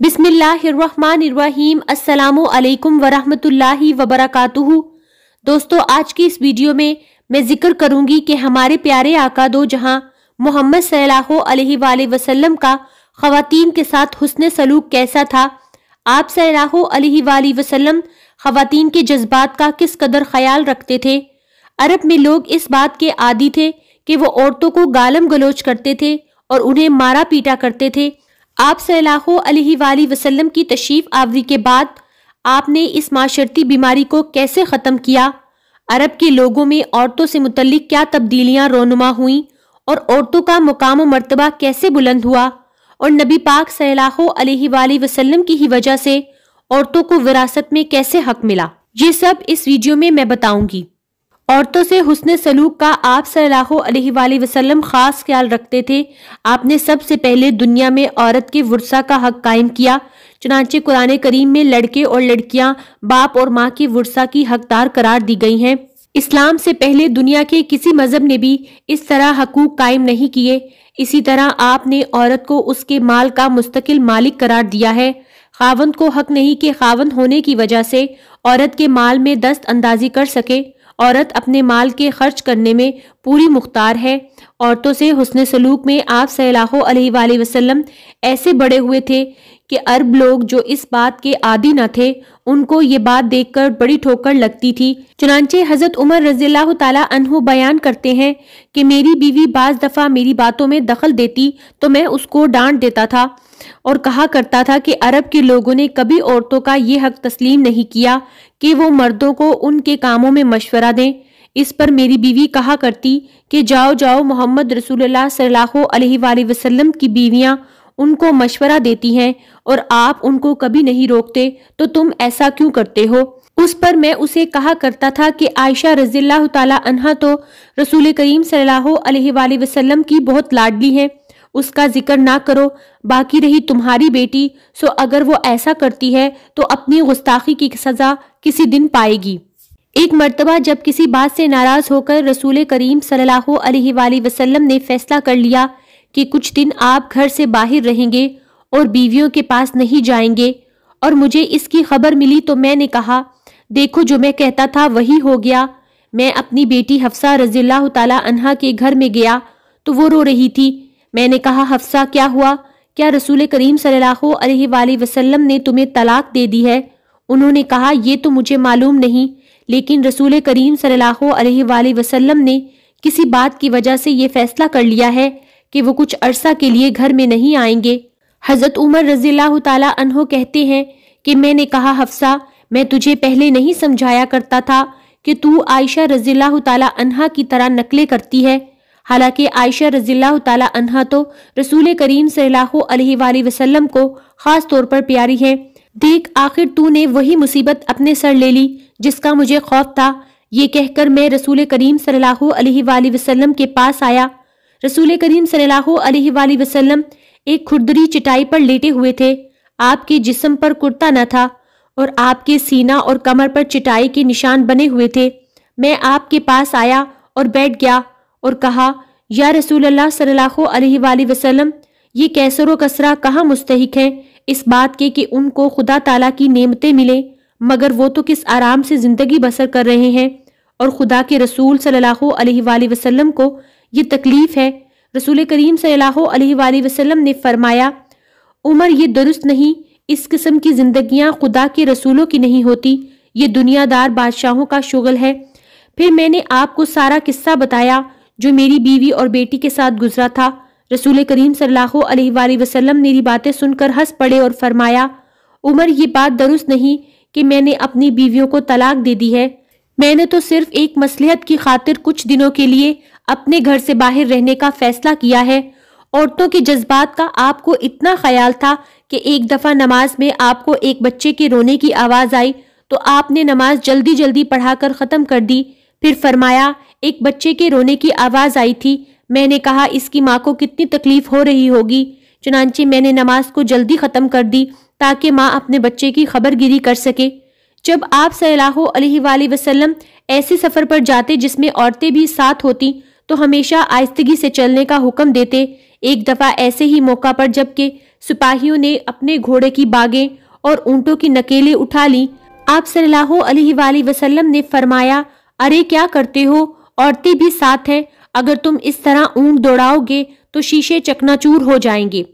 बिसमीम् अल्लाम वरहमतुल्लाहि वबरकातुहु दोस्तों आज की इस वीडियो में मैं जिक्र करूंगी कि हमारे प्यारे आका दो जहां मोहम्मद सल्लल्लाहु अलैहि वसल्लम का खवतिन के साथ हुसन सलूक कैसा था आप सल्लल्लाहु अलैहि वसल्लम खवतिन के जज्बात का किस कदर ख्याल रखते थे अरब में लोग इस बात के आदि थे कि वो औरतों को गालम गलोच करते थे और उन्हें मारा पीटा करते थे आप सल्लल्लाहु वसल्लम की तशरीफ आवरी के बाद आपने इस माशर्ती बीमारी को कैसे ख़त्म किया अरब के लोगों में औरतों से मुतलिक क्या तब्दीलियाँ रोनुमा हुई और औरतों का मुकाम मरतबा कैसे बुलंद हुआ और नबी पाक सल्लल्लाहु अलैहि वसल्लम की ही वजह से औरतों को विरासत में कैसे हक मिला ये सब इस वीडियो में मैं बताऊंगी औरतों से हुसन सलूक का आप सल्लल्लाहु वसलम खास ख्याल रखते थे आपने सबसे पहले दुनिया में औरत के वर्षा का हक कायम किया चुनाचे कुरान करीम में लड़के और लड़कियां बाप और माँ के वर्षा की हकदार करार दी गई हैं इस्लाम से पहले दुनिया के किसी मजहब ने भी इस तरह हकूक कायम नहीं किए इसी तरह आपने औरत को उसके माल का मुस्तकिल मालिक करार दिया है खावंद को हक नहीं के खावंद होने की वजह से औरत के माल में दस्त अंदाजी कर सके औरत अपने माल के खर्च करने में पूरी मुख्तार है औरतों से हुसन सलूक में आप सलाह ऐसे बड़े हुए थे कि अरब लोग जो इस बात के आदि न थे उनको ये बात देखकर बड़ी ठोकर लगती थी चुनाचे हजरत उमर रजील तला बयान करते हैं कि मेरी बीवी बाज दफ़ा मेरी बातों में दखल देती तो मैं उसको डांट देता था और कहा करता था कि अरब के लोगों ने कभी औरतों का ये हक तस्लीम नहीं किया कि वो मर्दों को उनके कामों में मशवरा दें इस पर मेरी बीवी कहा करती कि जाओ जाओ मोहम्मद रसूलुल्लाह सल्लल्लाहु अलैहि वसल्लम की बीवियां उनको मशवरा देती हैं और आप उनको कभी नहीं रोकते तो तुम ऐसा क्यों करते हो उस पर मैं उसे कहा करता था कि आयशा रजील्ला तला तो रसूल करीम सल्लल्लाहु अलैहि वसल्लम की बहुत लाडली हैं उसका जिक्र ना करो बाकी रही तुम्हारी बेटी सो अगर वो ऐसा करती है तो अपनी गुस्ताखी की सज़ा किसी दिन पाएगी एक मरतबा जब किसी बात से नाराज़ होकर रसूल करीम सल्लल्लाहु अलैहि वसल्लम ने फैसला कर लिया कि कुछ दिन आप घर से बाहर रहेंगे और बीवियों के पास नहीं जाएंगे और मुझे इसकी खबर मिली तो मैंने कहा देखो जो मैं कहता था वही हो गया मैं अपनी बेटी हफ्सा रजील्ला तला अनहा के घर में गया तो वो रो रही थी मैंने कहा हफ्सा क्या हुआ क्या रसूल करीम सल्लल्लाहु वसल्लम ने तुम्हें तलाक दे दी है उन्होंने कहा यह तो मुझे मालूम नहीं लेकिन रसूल करीम सल्लल्लाहु वसल्लम ने किसी बात की वजह से ये फैसला कर लिया है कि वो कुछ अरसा के लिए घर में नहीं आएंगे हज़रत उमर रजी तहो कहते हैं कि मैंने कहा हफ्सा मैं तुझे पहले नहीं समझाया करता था कि तू आयशा रजील्ला तला की तरह नकलें करती है हालांकि आयशा रजील्ला तला तो रसूल करीम वसल्लम को ख़ास तौर पर प्यारी है देख आखिर तू ने वही मुसीबत अपने सर ले ली जिसका मुझे खौफ था ये कहकर मैं रसूल करीम सल्लल्लाहु अलैहि के पास आया रसूल करीम सल्लल्लाहु अलैहि एक खुरदरी चटाई पर लेटे हुए थे आपके जिसम पर कुर्ता न था और आपके सीना और कमर पर चटाई के निशान बने हुए थे मैं आपके पास आया और बैठ गया और कहा या रसूल सल्लाम ये कैसर कसरा कहाँ मुस्तक है इस बात के कि उनको खुदा ताला की नेमतें मिले मगर वो तो किस आराम से ज़िंदगी बसर कर रहे हैं और खुदा के रसूल सल्लल्लाहु अलैहि को ये तकलीफ़ है रसूल करीम सल्लल्लाहु अलैहि ने फरमाया उमर ये दुरुस्त नहीं इस किस्म की ज़िंदगियाँ खुदा के रसूलों की नहीं होती ये दुनियादार बादशाहों का शुगल है फिर मैंने आपको सारा किस्सा बताया जो मेरी बीवी और बेटी के साथ गुजरा था रसूल करीम सल्लल्लाहु अलैहि वसल्लम मेरी बातें सुनकर हंस पड़े और फरमाया उमर ये बात दुरुस्त नहीं कि मैंने अपनी बीवियों को तलाक दे दी है मैंने तो सिर्फ एक मसलहत की खातिर कुछ दिनों के लिए अपने घर से बाहर रहने का फैसला किया है औरतों के जज्बात का आपको इतना ख्याल था कि एक दफ़ा नमाज में आपको एक बच्चे के रोने की आवाज़ आई तो आपने नमाज जल्दी जल्दी पढ़ाकर ख़त्म कर दी फिर फरमाया एक बच्चे के रोने की आवाज़ आई थी मैंने कहा इसकी माँ को कितनी तकलीफ़ हो रही होगी चुनानचे मैंने नमाज को जल्दी ख़त्म कर दी ताकि माँ अपने बच्चे की खबर गिरी कर सके जब आप सल्लल्लाहु अलैहि वसल्लम ऐसे सफ़र पर जाते जिसमें औरतें भी साथ होती तो हमेशा आयस्तगी से चलने का हुक्म देते एक दफ़ा ऐसे ही मौका पर जबकि सिपाहियों ने अपने घोड़े की बागें और ऊंटों की नकेले उठा ली आप सल्लल्लाहु अलैहि वसल्लम ने फरमाया अरे क्या करते हो औरतें भी साथ हैं अगर तुम इस तरह ऊंट दौड़ाओगे तो शीशे चकनाचूर हो जाएंगे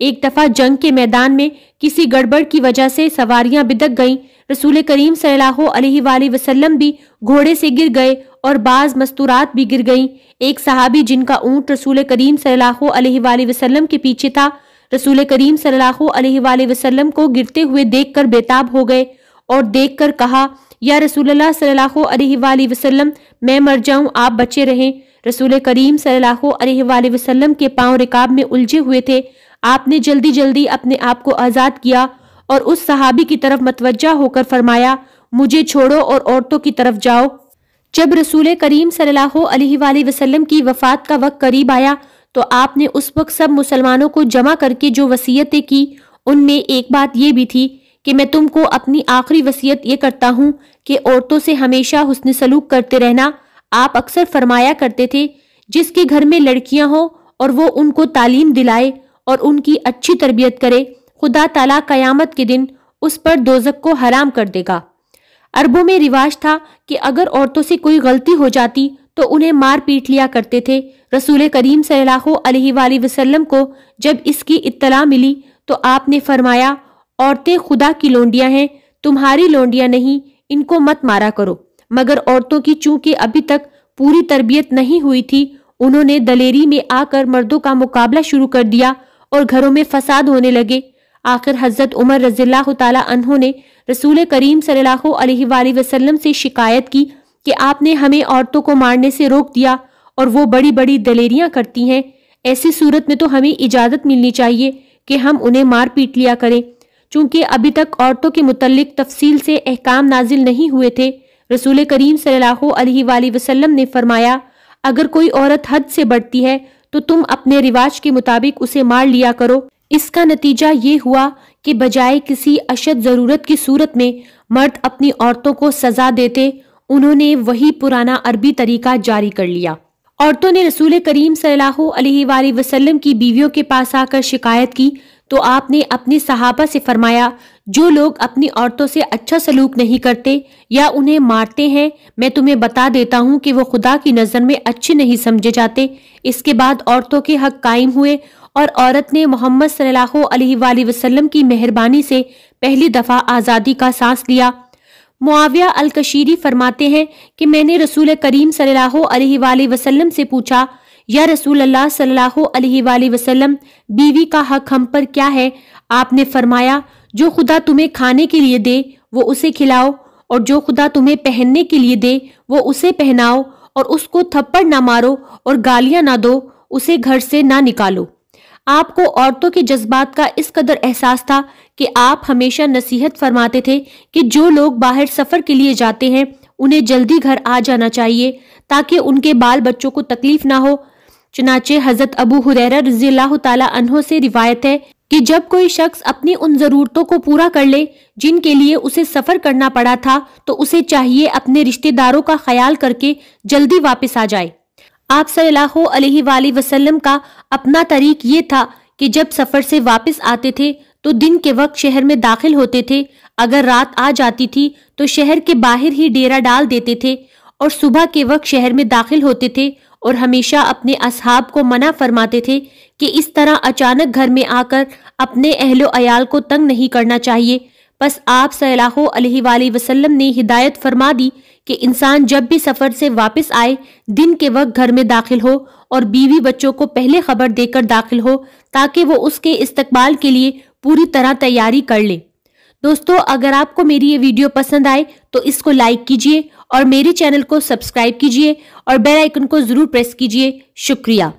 एक दफा जंग के मैदान में किसी गड़बड़ की वजह से सवारियां बिदक गईं रसूल करीम सल्लल्लाहु अलैहि वसल्लम भी घोड़े से गिर गए और बाज मस्तूरात भी गिर गईं एक सहाबी जिनका ऊंट रसूल करीम सल्लल्लाहु अलैहि वसल्लम के पीछे था रसूल करीम सल्लल्लाहु अलैहि वसल्लम को गिरते हुए देखकर बेताब हो गए और देखकर कहा या रसूलुल्लाह सल्लल्लाहु अलैहि वसल्लम मैं मर जाऊं आप बचे रहें रसूल करीम सल्लल्लाहु अलैहि वसल्लम के पांव रिकाब में उलझे हुए थे आपने जल्दी जल्दी अपने आप को आज़ाद किया और उस सहाबी की तरफ मतवजा होकर फरमाया मुझे छोड़ो और औरतों की तरफ जाओ जब रसूल करीम सल्लल्लाहु अलैहि वसल्लम की वफात का वक्त करीब आया तो आपने उस वक्त सब मुसलमानों को जमा करके जो वसीयतें की उनमें एक बात ये भी थी कि मैं तुमको अपनी आखिरी वसीयत ये करता हूँ कि औरतों से हमेशा हुस्न सलूक करते रहना आप अक्सर फरमाया करते थे जिसके घर में लड़कियां हों और वो उनको तालीम दिलाए और उनकी अच्छी तरबियत करे खुदा तला कयामत के दिन उस पर दोजक को हराम कर देगा अरबों में रिवाज था कि अगर औरतों से कोई गलती हो जाती तो उन्हें मार पीट लिया करते थे रसूल करीम सल्लल्लाहु अलैहि वसल्लम को जब इसकी इत्तला मिली तो आपने फरमाया औरतें खुदा की लोंडियां हैं तुम्हारी लोंडियां नहीं इनको मत मारा करो मगर औरतों की चूंकि अभी तक पूरी तरबियत नहीं हुई थी उन्होंने दलेरी में आकर मर्दों का मुकाबला शुरू कर दिया और घरों में फसाद होने लगे आखिर हजरत उमर रजील्ला ने रसूल करीम सल्लल्लाहु अलैहि वसल्लम से शिकायत की कि आपने हमें औरतों को मारने से रोक दिया और वो बड़ी बड़ी दलेरियां करती हैं ऐसी सूरत में तो हमें इजाज़त मिलनी चाहिए कि हम उन्हें मार पीट लिया करें चूंकि अभी तक औरतों के मुतलिक तफसील से अहकाम नाजिल नहीं हुए थे रसूल करीम सल्लल्लाहु वसल्लम ने फरमाया अगर कोई औरत हद से बढ़ती है तो तुम अपने रिवाज के मुताबिक उसे मार लिया करो इसका नतीजा ये हुआ कि बजाय किसी अशद ज़रूरत की सूरत में मर्द अपनी औरतों को सजा देते उन्होंने वही पुराना अरबी तरीका जारी कर लिया औरतों ने रसूल करीम सल्लल्लाहु अलैहि वसल्लम की बीवियों के पास आकर शिकायत की तो आपने अपनी सहाबा से फरमाया जो लोग अपनी औरतों से अच्छा सलूक नहीं करते या उन्हें मारते हैं मैं तुम्हें बता देता हूँ कि वो खुदा की नज़र में अच्छे नहीं समझे जाते इसके बाद औरतों के हक कायम हुए और औरत ने मोहम्मद सल्लल्लाहु वसल्लम की मेहरबानी से पहली दफ़ा आज़ादी का सांस लिया मुआविया अलकशीरी फरमाते हैं कि मैंने रसूल करीम सल्लल्लाहु अलैहि वसल्लम से पूछा या रसूल अल्लाह सल्लल्लाहु अलैहि वसल्लम बीवी का हक हम पर क्या है आपने फरमाया जो खुदा तुम्हें खाने के लिए दे वो उसे खिलाओ और जो खुदा तुम्हें पहनने के लिए दे वो उसे पहनाओ और उसको थप्पड़ ना मारो और गालियां ना दो उसे घर से ना निकालो आपको औरतों के जज्बात का इस कदर एहसास था कि आप हमेशा नसीहत फरमाते थे कि जो लोग बाहर सफ़र के लिए जाते हैं उन्हें जल्दी घर आ जाना चाहिए ताकि उनके बाल बच्चों को तकलीफ ना हो चुनाचे हजरत अबू हुरैरा रजील्ला तहों से रिवायत है कि जब कोई शख्स अपनी उन ज़रूरतों को पूरा कर ले जिनके लिए उसे सफ़र करना पड़ा था तो उसे चाहिए अपने रिश्तेदारों का ख्याल करके जल्दी वापस आ जाए आप सल्लल्लाहु अलैहि वसल्लम का अपना तरीक ये था कि जब सफ़र से वापस आते थे तो दिन के वक्त शहर में दाखिल होते थे अगर रात आ जाती थी तो शहर के बाहर ही डेरा डाल देते थे और सुबह के वक्त शहर में दाखिल होते थे और हमेशा अपने असहाब को मना फरमाते थे कि इस तरह अचानक घर में आकर अपने अहलो अयाल को तंग नहीं करना चाहिए बस आप सलाहो वसल्लम ने हिदायत फरमा दी कि इंसान जब भी सफ़र से वापस आए दिन के वक्त घर में दाखिल हो और बीवी बच्चों को पहले खबर देकर दाखिल हो ताकि वो उसके इस्तकबाल के लिए पूरी तरह तैयारी कर लें दोस्तों अगर आपको मेरी ये वीडियो पसंद आए तो इसको लाइक कीजिए और मेरे चैनल को सब्सक्राइब कीजिए और बेल आइकन को जरूर प्रेस कीजिए शुक्रिया